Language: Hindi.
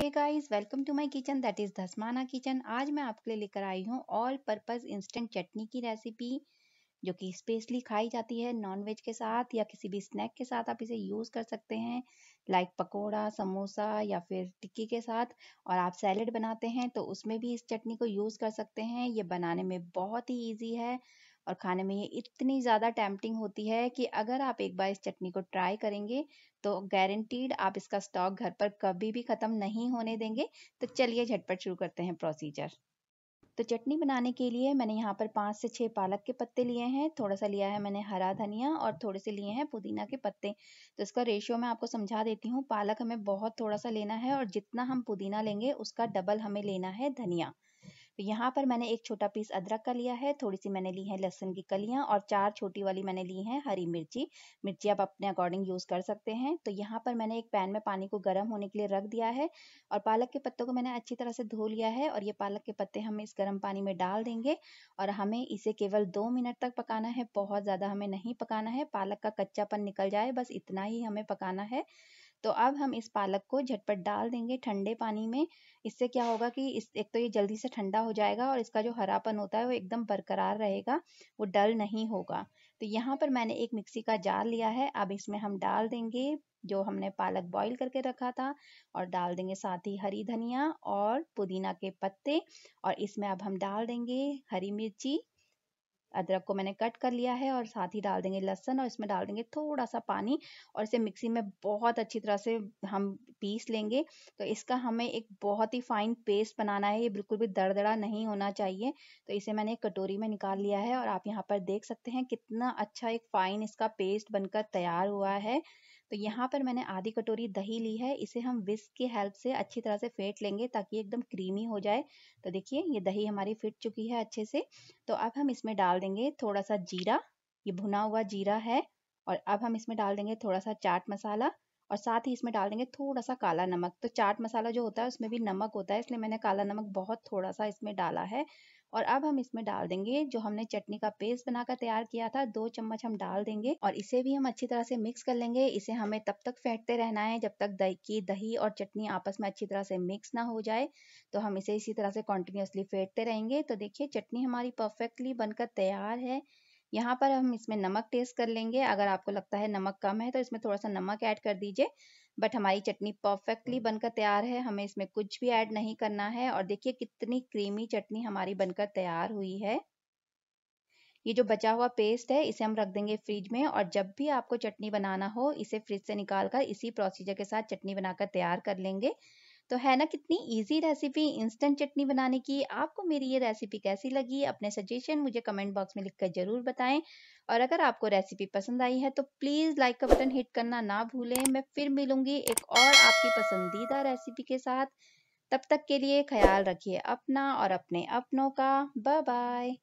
hey guys welcome to my kitchen that is Dhasmana kitchen आज मैं आपके लिए लेकर आई हूँ ऑल पर्पज इंस्टेंट चटनी की रेसिपी जो कि स्पेशली खाई जाती है नॉनवेज के साथ या किसी भी स्नैक के साथ आप इसे यूज़ कर सकते हैं लाइक पकोड़ा समोसा या फिर टिक्की के साथ और आप सैलड बनाते हैं तो उसमें भी इस चटनी को यूज़ कर सकते हैं ये बनाने में बहुत ही ईजी है और खाने में ये इतनी ज़्यादा टैम्पटिंग होती है कि अगर आप एक बार इस चटनी को ट्राई करेंगे तो गारंटीड आप इसका स्टॉक घर पर कभी भी ख़त्म नहीं होने देंगे तो चलिए झटपट शुरू करते हैं प्रोसीजर तो चटनी बनाने के लिए मैंने यहाँ पर पाँच से छः पालक के पत्ते लिए हैं थोड़ा सा लिया है मैंने हरा धनिया और थोड़े से लिए हैं पुदीना के पत्ते तो इसका रेशियो मैं आपको समझा देती हूँ पालक हमें बहुत थोड़ा सा लेना है और जितना हम पुदीना लेंगे उसका डबल हमें लेना है धनिया तो यहाँ पर मैंने एक छोटा पीस अदरक का लिया है थोड़ी सी मैंने ली है लहसुन की कलियाँ और चार छोटी वाली मैंने ली है हरी मिर्ची मिर्ची आप अपने अकॉर्डिंग यूज़ कर सकते हैं तो यहाँ पर मैंने एक पैन में पानी को गर्म होने के लिए रख दिया है और पालक के पत्तों को मैंने अच्छी तरह से धो लिया है और ये पालक के पत्ते हम इस गर्म पानी में डाल देंगे और हमें इसे केवल दो मिनट तक पकाना है बहुत ज़्यादा हमें नहीं पकाना है पालक का कच्चापन निकल जाए बस इतना ही हमें पकाना है तो अब हम इस पालक को झटपट डाल देंगे ठंडे पानी में इससे क्या होगा कि इस एक तो ये जल्दी से ठंडा हो जाएगा और इसका जो हरापन होता है वो एकदम बरकरार रहेगा वो डल नहीं होगा तो यहाँ पर मैंने एक मिक्सी का जार लिया है अब इसमें हम डाल देंगे जो हमने पालक बॉईल करके रखा था और डाल देंगे साथ ही हरी धनिया और पुदीना के पत्ते और इसमें अब हम डाल देंगे हरी मिर्ची अदरक को मैंने कट कर लिया है और साथ ही डाल देंगे लहसन और इसमें डाल देंगे थोड़ा सा पानी और इसे मिक्सी में बहुत अच्छी तरह से हम पीस लेंगे तो इसका हमें एक बहुत ही फाइन पेस्ट बनाना है ये बिल्कुल भी दड़दड़ा नहीं होना चाहिए तो इसे मैंने एक कटोरी में निकाल लिया है और आप यहाँ पर देख सकते हैं कितना अच्छा एक फाइन इसका पेस्ट बनकर तैयार हुआ है तो यहाँ पर मैंने आधी कटोरी दही ली है इसे हम विस्क की हेल्प से अच्छी तरह से फेंट लेंगे ताकि एकदम क्रीमी हो जाए तो देखिए ये दही हमारी फिट चुकी है अच्छे से तो अब हम इसमें डाल देंगे थोड़ा सा जीरा ये भुना हुआ जीरा है और अब हम इसमें डाल देंगे थोड़ा सा चाट मसाला और साथ ही इसमें डाल देंगे थोड़ा सा काला नमक तो चाट मसाला जो होता है उसमें भी नमक होता है इसलिए मैंने काला नमक बहुत थोड़ा सा इसमें डाला है और अब हम इसमें डाल देंगे जो हमने चटनी का पेस्ट बनाकर तैयार किया था दो चम्मच हम डाल देंगे और इसे भी हम अच्छी तरह से मिक्स कर लेंगे इसे हमें तब तक फेंटते रहना है जब तक दही की दही और चटनी आपस में अच्छी तरह से मिक्स ना हो जाए तो हम इसे इसी तरह से कॉन्टिन्यूसली फेंटते रहेंगे तो देखिए चटनी हमारी परफेक्टली बनकर तैयार है यहाँ पर हम इसमें नमक टेस्ट कर लेंगे अगर आपको लगता है नमक कम है तो इसमें थोड़ा सा नमक ऐड कर दीजिए बट हमारी चटनी परफेक्टली बनकर तैयार है हमें इसमें कुछ भी ऐड नहीं करना है और देखिए कितनी क्रीमी चटनी हमारी बनकर तैयार हुई है ये जो बचा हुआ पेस्ट है इसे हम रख देंगे फ्रिज में और जब भी आपको चटनी बनाना हो इसे फ्रिज से निकाल कर इसी प्रोसीजर के साथ चटनी बनाकर तैयार कर लेंगे तो है ना कितनी इजी रेसिपी इंस्टेंट चटनी बनाने की आपको मेरी ये रेसिपी कैसी लगी अपने सजेशन मुझे कमेंट बॉक्स में लिखकर ज़रूर बताएं और अगर आपको रेसिपी पसंद आई है तो प्लीज़ लाइक का बटन हिट करना ना भूलें मैं फिर मिलूंगी एक और आपकी पसंदीदा रेसिपी के साथ तब तक के लिए ख्याल रखिए अपना और अपने अपनों का बाय बाय